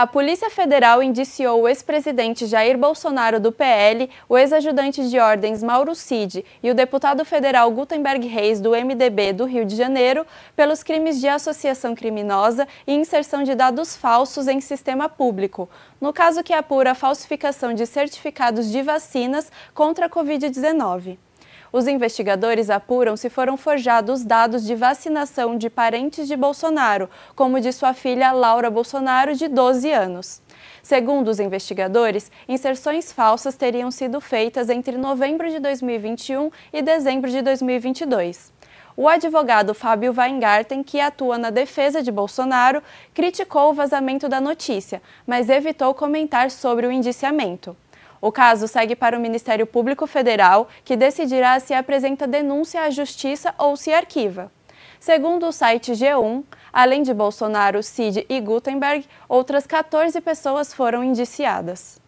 A Polícia Federal indiciou o ex-presidente Jair Bolsonaro do PL, o ex-ajudante de ordens Mauro Cid e o deputado federal Gutenberg Reis do MDB do Rio de Janeiro pelos crimes de associação criminosa e inserção de dados falsos em sistema público, no caso que apura a falsificação de certificados de vacinas contra a Covid-19. Os investigadores apuram se foram forjados dados de vacinação de parentes de Bolsonaro, como de sua filha Laura Bolsonaro, de 12 anos. Segundo os investigadores, inserções falsas teriam sido feitas entre novembro de 2021 e dezembro de 2022. O advogado Fábio Weingarten, que atua na defesa de Bolsonaro, criticou o vazamento da notícia, mas evitou comentar sobre o indiciamento. O caso segue para o Ministério Público Federal, que decidirá se apresenta denúncia à Justiça ou se arquiva. Segundo o site G1, além de Bolsonaro, Cid e Gutenberg, outras 14 pessoas foram indiciadas.